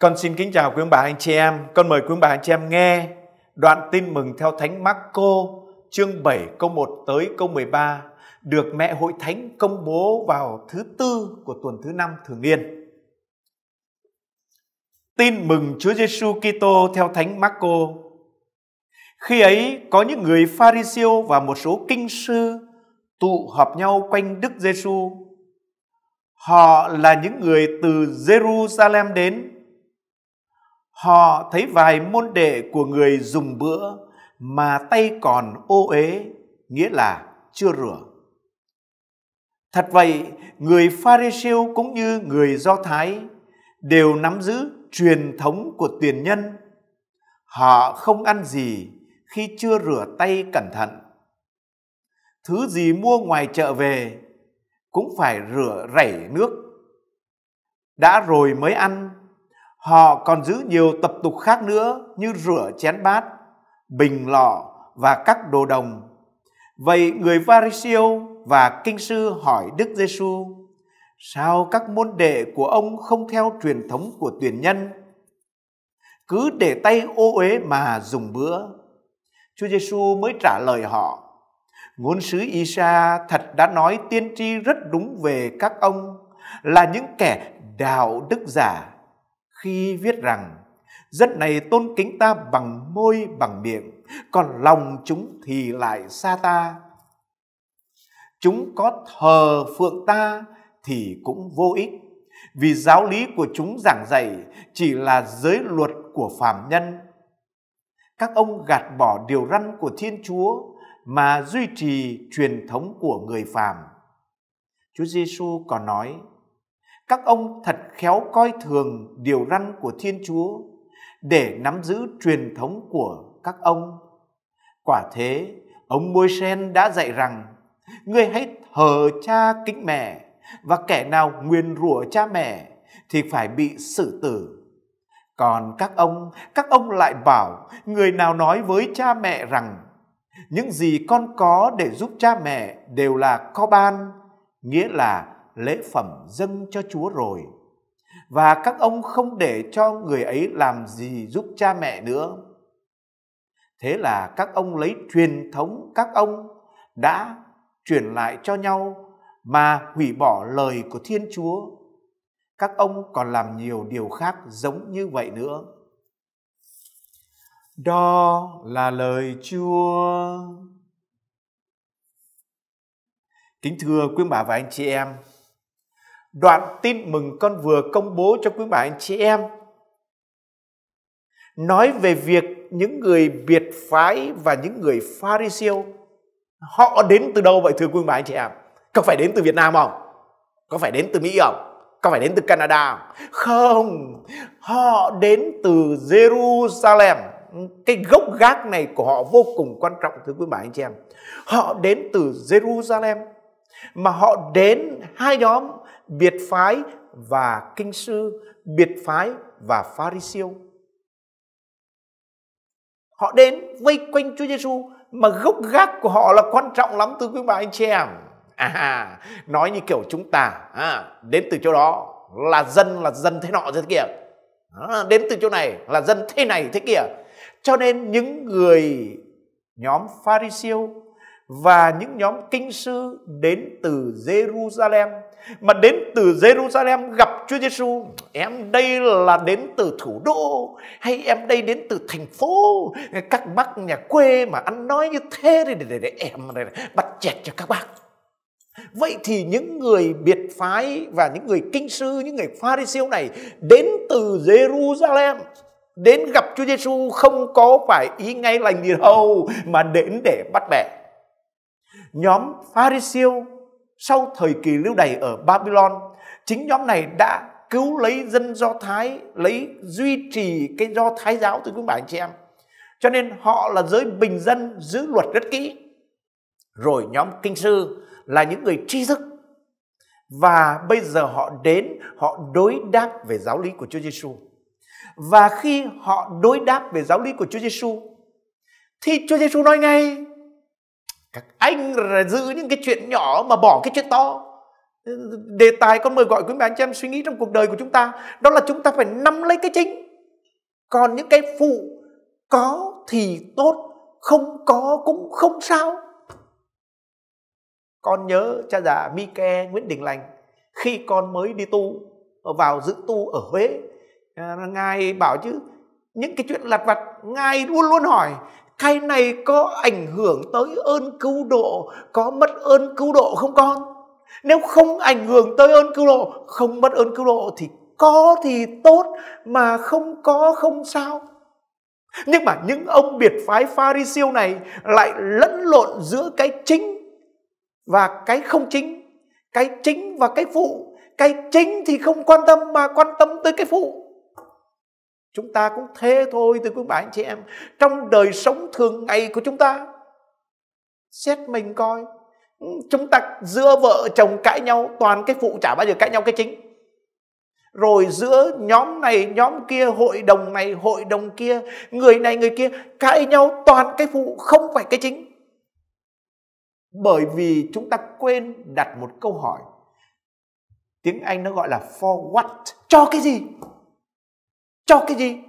Con xin kính chào quý ông bà anh chị em. Con mời quý ông bà anh chị em nghe đoạn tin mừng theo Thánh Marco chương 7 câu 1 tới câu 13 được mẹ hội thánh công bố vào thứ tư của tuần thứ năm thường niên. Tin mừng Chúa Giêsu Kitô theo Thánh Marco. Khi ấy có những người Pharisêu và một số kinh sư tụ họp nhau quanh Đức Giêsu. Họ là những người từ Jerusalem đến họ thấy vài môn đệ của người dùng bữa mà tay còn ô uế nghĩa là chưa rửa thật vậy người pha ri cũng như người do thái đều nắm giữ truyền thống của tiền nhân họ không ăn gì khi chưa rửa tay cẩn thận thứ gì mua ngoài chợ về cũng phải rửa rảy nước đã rồi mới ăn Họ còn giữ nhiều tập tục khác nữa như rửa chén bát, bình lọ và các đồ đồng. Vậy người Pharisêu và kinh sư hỏi Đức Giêsu: Sao các môn đệ của ông không theo truyền thống của tuyển nhân? Cứ để tay ô uế mà dùng bữa. Chúa Giêsu mới trả lời họ: Ngôn sứ Isa thật đã nói tiên tri rất đúng về các ông là những kẻ đạo đức giả khi viết rằng dân này tôn kính ta bằng môi bằng miệng còn lòng chúng thì lại xa ta chúng có thờ phượng ta thì cũng vô ích vì giáo lý của chúng giảng dạy chỉ là giới luật của phàm nhân các ông gạt bỏ điều răn của thiên chúa mà duy trì truyền thống của người phàm chúa giêsu còn nói các ông thật khéo coi thường điều răn của Thiên Chúa để nắm giữ truyền thống của các ông. Quả thế, ông Môi Sen đã dạy rằng, ngươi hãy thờ cha kính mẹ và kẻ nào nguyền rủa cha mẹ thì phải bị xử tử. Còn các ông, các ông lại bảo người nào nói với cha mẹ rằng những gì con có để giúp cha mẹ đều là co ban, nghĩa là lễ phẩm dâng cho Chúa rồi. Và các ông không để cho người ấy làm gì giúp cha mẹ nữa. Thế là các ông lấy truyền thống các ông đã truyền lại cho nhau mà hủy bỏ lời của Thiên Chúa. Các ông còn làm nhiều điều khác giống như vậy nữa. Đó là lời Chúa. Kính thưa quý bà và anh chị em, Đoạn tin mừng con vừa công bố cho quý bà anh chị em nói về việc những người biệt phái và những người pharisêu họ đến từ đâu vậy thưa quý bà anh chị em có phải đến từ việt nam không có phải đến từ mỹ không có phải đến từ canada không không họ đến từ jerusalem cái gốc gác này của họ vô cùng quan trọng thưa quý bà anh chị em họ đến từ jerusalem mà họ đến hai nhóm biệt phái và kinh sư, biệt phái và pha ri siêu. Họ đến vây quanh Chúa Giêsu mà gốc gác của họ là quan trọng lắm thưa quý bà anh chị em. À, nói như kiểu chúng ta à, đến từ chỗ đó là dân là dân thế nọ thế kia. À, đến từ chỗ này là dân thế này thế kia. Cho nên những người nhóm Pharisêu và những nhóm kinh sư đến từ Jerusalem mà đến từ Jerusalem gặp Chúa Giêsu em đây là đến từ thủ đô hay em đây đến từ thành phố các bác nhà quê mà ăn nói như thế để để, để em này bắt chẹt cho các bác Vậy thì những người biệt phái và những người kinh sư, những người pha ri siêu này đến từ Jerusalem đến gặp Chúa Giêsu không có phải ý ngay lành gì đâu mà đến để bắt bẻ. Nhóm pha ri siêu sau thời kỳ lưu đày ở Babylon, chính nhóm này đã cứu lấy dân Do Thái, lấy duy trì cái Do Thái giáo từ quý bà anh chị em. Cho nên họ là giới bình dân giữ luật rất kỹ. Rồi nhóm kinh sư là những người tri thức và bây giờ họ đến họ đối đáp về giáo lý của Chúa Giêsu. Và khi họ đối đáp về giáo lý của Chúa Giêsu thì Chúa Giêsu nói ngay các anh giữ những cái chuyện nhỏ mà bỏ cái chuyện to đề tài con mời gọi quý bà anh em suy nghĩ trong cuộc đời của chúng ta đó là chúng ta phải nắm lấy cái chính còn những cái phụ có thì tốt không có cũng không sao con nhớ cha già Mike Nguyễn Đình Lành khi con mới đi tu vào giữ tu ở Huế à, ngài bảo chứ những cái chuyện lặt vặt ngài luôn luôn hỏi cái này có ảnh hưởng tới ơn cứu độ có mất ơn cứu độ không con nếu không ảnh hưởng tới ơn cứu độ không mất ơn cứu độ thì có thì tốt mà không có không sao nhưng mà những ông biệt phái pharisêu này lại lẫn lộn giữa cái chính và cái không chính cái chính và cái phụ cái chính thì không quan tâm mà quan tâm tới cái phụ Chúng ta cũng thế thôi từ quý bạn chị em Trong đời sống thường ngày của chúng ta Xét mình coi Chúng ta giữa vợ chồng cãi nhau Toàn cái phụ chả bao giờ cãi nhau cái chính Rồi giữa nhóm này nhóm kia Hội đồng này hội đồng kia Người này người kia Cãi nhau toàn cái phụ không phải cái chính Bởi vì chúng ta quên đặt một câu hỏi Tiếng Anh nó gọi là for what Cho cái gì cho cái gì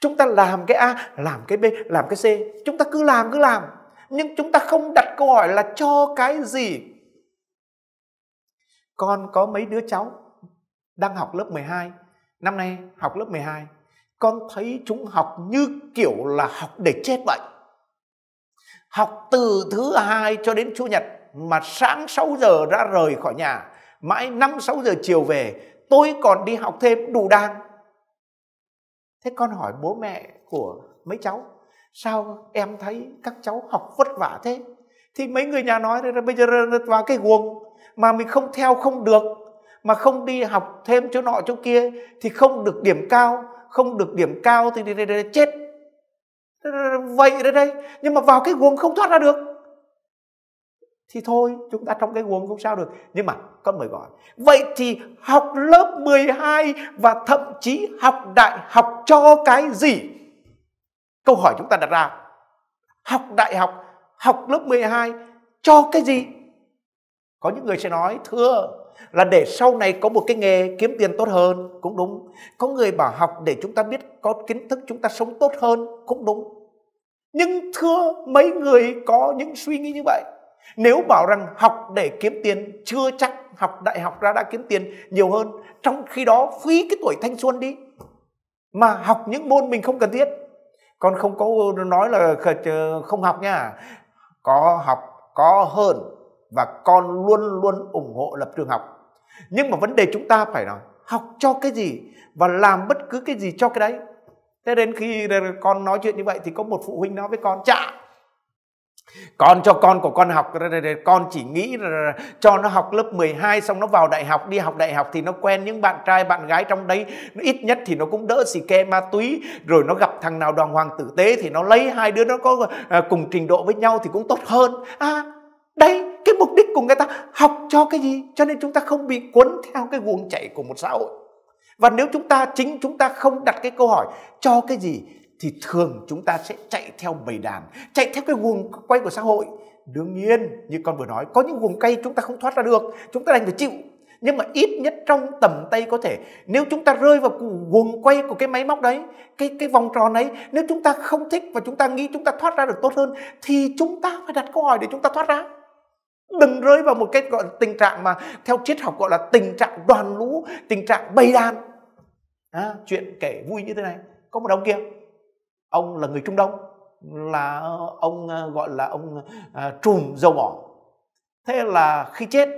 chúng ta làm cái a làm cái b làm cái c chúng ta cứ làm cứ làm nhưng chúng ta không đặt câu hỏi là cho cái gì con có mấy đứa cháu đang học lớp 12 năm nay học lớp 12 con thấy chúng học như kiểu là học để chết vậy học từ thứ hai cho đến chủ nhật mà sáng 6 giờ ra rời khỏi nhà mãi 5 6 giờ chiều về tôi còn đi học thêm đủ đàng thế con hỏi bố mẹ của mấy cháu sao em thấy các cháu học vất vả thế thì mấy người nhà nói là bây giờ vào cái guồng mà mình không theo không được mà không đi học thêm chỗ nọ chỗ kia thì không được điểm cao không được điểm cao thì chết vậy đấy đây nhưng mà vào cái guồng không thoát ra được thì thôi chúng ta trong cái guồng không sao được nhưng mà con mời gọi vậy thì học lớp 12 và thậm chí học đại học cho cái gì câu hỏi chúng ta đặt ra học đại học học lớp 12 cho cái gì có những người sẽ nói thưa là để sau này có một cái nghề kiếm tiền tốt hơn cũng đúng có người bảo học để chúng ta biết có kiến thức chúng ta sống tốt hơn cũng đúng nhưng thưa mấy người có những suy nghĩ như vậy nếu bảo rằng học để kiếm tiền chưa chắc học đại học ra đã kiếm tiền nhiều hơn Trong khi đó phí cái tuổi thanh xuân đi Mà học những môn mình không cần thiết Con không có nói là không học nha Có học có hơn Và con luôn luôn ủng hộ lập trường học Nhưng mà vấn đề chúng ta phải nói Học cho cái gì và làm bất cứ cái gì cho cái đấy Thế đến khi con nói chuyện như vậy thì có một phụ huynh nói với con Chạ con cho con của con học con chỉ nghĩ là cho nó học lớp 12 xong nó vào đại học đi học đại học thì nó quen những bạn trai bạn gái trong đấy ít nhất thì nó cũng đỡ xì ke ma túy rồi nó gặp thằng nào đoàn hoàng tử tế thì nó lấy hai đứa nó có à, cùng trình độ với nhau thì cũng tốt hơn à đây cái mục đích của người ta học cho cái gì cho nên chúng ta không bị cuốn theo cái guồng chảy của một xã hội và nếu chúng ta chính chúng ta không đặt cái câu hỏi cho cái gì thì thường chúng ta sẽ chạy theo bầy đàn, chạy theo cái guồng quay của xã hội. Đương nhiên, như con vừa nói, có những guồng cây chúng ta không thoát ra được, chúng ta đành phải chịu. Nhưng mà ít nhất trong tầm tay có thể, nếu chúng ta rơi vào guồng quay của cái máy móc đấy, cái cái vòng tròn ấy, nếu chúng ta không thích và chúng ta nghĩ chúng ta thoát ra được tốt hơn, thì chúng ta phải đặt câu hỏi để chúng ta thoát ra đừng rơi vào một cái gọi tình trạng mà theo triết học gọi là tình trạng đoàn lũ tình trạng bầy đàn à, chuyện kể vui như thế này có một ông kia ông là người trung đông là ông à, gọi là ông à, trùm dầu mỏ thế là khi chết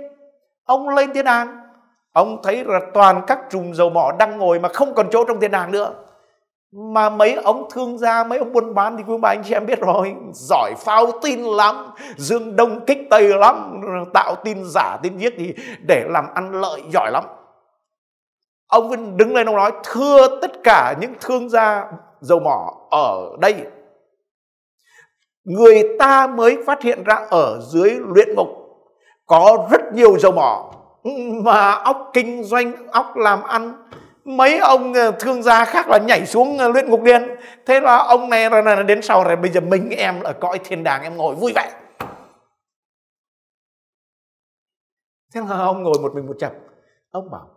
ông lên thiên đàng ông thấy là toàn các trùm dầu mỏ đang ngồi mà không còn chỗ trong thiên đàng nữa mà mấy ông thương gia mấy ông buôn bán thì quý bà anh chị em biết rồi giỏi phao tin lắm dương đông kích tây lắm tạo tin giả tin viết gì để làm ăn lợi giỏi lắm ông đứng lên ông nói thưa tất cả những thương gia dầu mỏ ở đây người ta mới phát hiện ra ở dưới luyện ngục có rất nhiều dầu mỏ mà óc kinh doanh óc làm ăn mấy ông ờ, thương gia khác là nhảy xuống ờ, luyện ngục điên thế là ông này là, đến sau này bây giờ mình em ở cõi thiên đàng em ngồi vui vẻ thế là ông ngồi một mình một chập ông bảo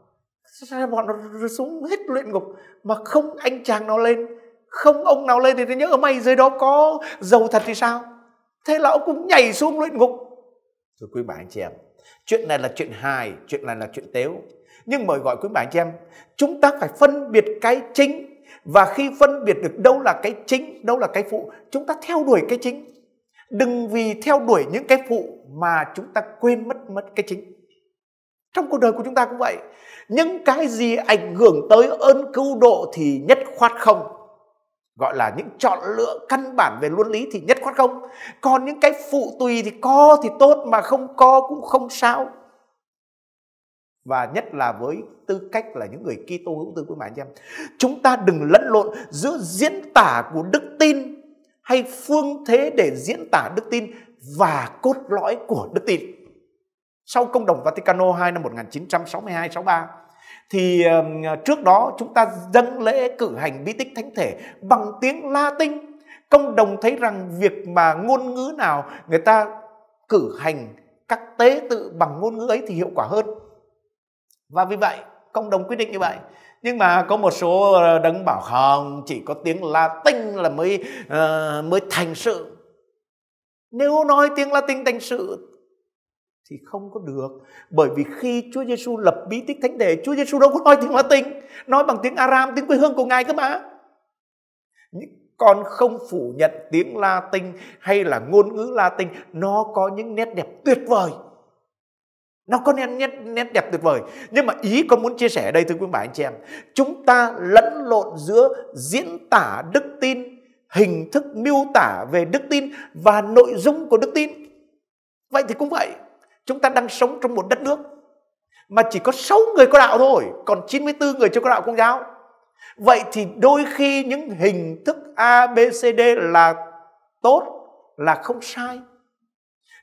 sao bọn nó xuống hết luyện ngục mà không anh chàng nó lên không ông nào lên thì tôi nhớ ở mày dưới đó có dầu thật thì sao thế là ông cũng nhảy xuống luyện ngục Thưa quý bà anh chị em chuyện này là chuyện hài chuyện này là chuyện tếu nhưng mời gọi quý bà anh chị em chúng ta phải phân biệt cái chính và khi phân biệt được đâu là cái chính đâu là cái phụ chúng ta theo đuổi cái chính đừng vì theo đuổi những cái phụ mà chúng ta quên mất mất cái chính trong cuộc đời của chúng ta cũng vậy những cái gì ảnh hưởng tới ơn cứu độ thì nhất khoát không gọi là những chọn lựa căn bản về luân lý thì nhất quán không còn những cái phụ tùy thì co thì tốt mà không co cũng không sao và nhất là với tư cách là những người Kitô hữu tư quý bạn em chúng ta đừng lẫn lộn giữa diễn tả của đức tin hay phương thế để diễn tả đức tin và cốt lõi của đức tin sau công đồng Vaticano II năm 1962-63 thì trước đó chúng ta dâng lễ cử hành bí tích thánh thể bằng tiếng Latin. Công đồng thấy rằng việc mà ngôn ngữ nào người ta cử hành các tế tự bằng ngôn ngữ ấy thì hiệu quả hơn. Và vì vậy, cộng đồng quyết định như vậy. Nhưng mà có một số ờ, đấng bảo không, chỉ có tiếng Latin là mới uh, mới thành sự. Nếu nói tiếng Latin thành sự thì không có được bởi vì khi Chúa Giêsu lập bí tích thánh thể Chúa Giêsu đâu có nói tiếng Latin nói bằng tiếng Aram tiếng quê hương của ngài cơ mà con không phủ nhận tiếng Latin hay là ngôn ngữ Latin nó có những nét đẹp tuyệt vời nó có nét, nét, nét đẹp tuyệt vời nhưng mà ý con muốn chia sẻ ở đây thưa quý bà anh chị em chúng ta lẫn lộn giữa diễn tả đức tin hình thức miêu tả về đức tin và nội dung của đức tin vậy thì cũng vậy Chúng ta đang sống trong một đất nước mà chỉ có 6 người có đạo thôi, còn 94 người chưa có đạo công giáo. Vậy thì đôi khi những hình thức A, B, C, D là tốt, là không sai.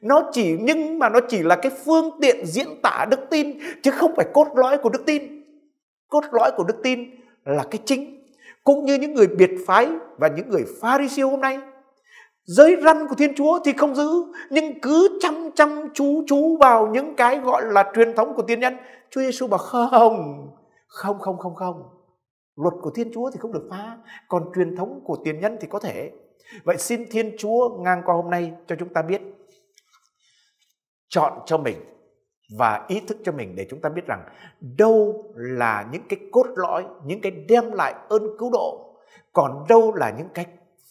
Nó chỉ nhưng mà nó chỉ là cái phương tiện diễn tả đức tin chứ không phải cốt lõi của đức tin. Cốt lõi của đức tin là cái chính. Cũng như những người biệt phái và những người pha ri hôm nay giới răn của Thiên Chúa thì không giữ nhưng cứ chăm chăm chú chú vào những cái gọi là truyền thống của tiên nhân Chúa Giêsu bảo không không không không không luật của Thiên Chúa thì không được phá còn truyền thống của tiền nhân thì có thể vậy xin Thiên Chúa ngang qua hôm nay cho chúng ta biết chọn cho mình và ý thức cho mình để chúng ta biết rằng đâu là những cái cốt lõi những cái đem lại ơn cứu độ còn đâu là những cái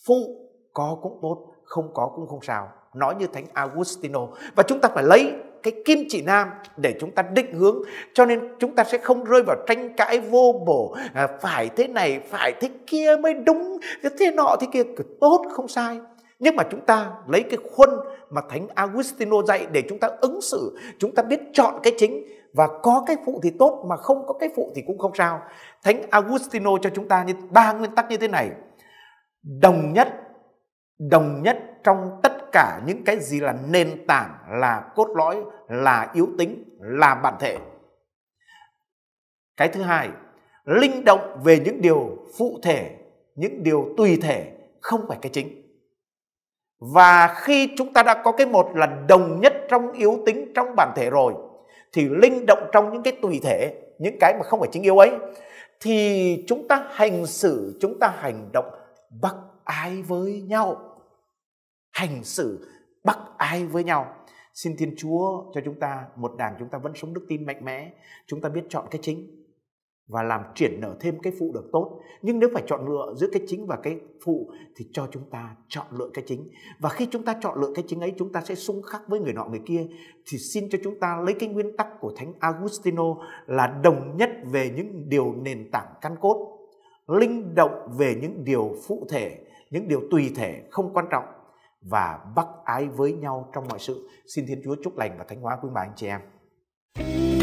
phụ có cũng tốt không có cũng không sao nói như thánh Agustino và chúng ta phải lấy cái kim chỉ nam để chúng ta định hướng cho nên chúng ta sẽ không rơi vào tranh cãi vô bổ à, phải thế này phải thế kia mới đúng thế nọ thế kia tốt không sai nhưng mà chúng ta lấy cái khuôn mà thánh Agustino dạy để chúng ta ứng xử chúng ta biết chọn cái chính và có cái phụ thì tốt mà không có cái phụ thì cũng không sao thánh Agustino cho chúng ta như ba nguyên tắc như thế này đồng nhất đồng nhất trong tất cả những cái gì là nền tảng là cốt lõi là yếu tính là bản thể cái thứ hai linh động về những điều phụ thể những điều tùy thể không phải cái chính và khi chúng ta đã có cái một là đồng nhất trong yếu tính trong bản thể rồi thì linh động trong những cái tùy thể những cái mà không phải chính yếu ấy thì chúng ta hành xử chúng ta hành động bác ái với nhau hành xử bác ai với nhau xin thiên chúa cho chúng ta một đàn chúng ta vẫn sống đức tin mạnh mẽ chúng ta biết chọn cái chính và làm triển nở thêm cái phụ được tốt nhưng nếu phải chọn lựa giữa cái chính và cái phụ thì cho chúng ta chọn lựa cái chính và khi chúng ta chọn lựa cái chính ấy chúng ta sẽ xung khắc với người nọ người kia thì xin cho chúng ta lấy cái nguyên tắc của thánh Agustino là đồng nhất về những điều nền tảng căn cốt linh động về những điều phụ thể những điều tùy thể không quan trọng và bác ái với nhau trong mọi sự. Xin Thiên Chúa chúc lành và thánh hóa quý bà anh chị em.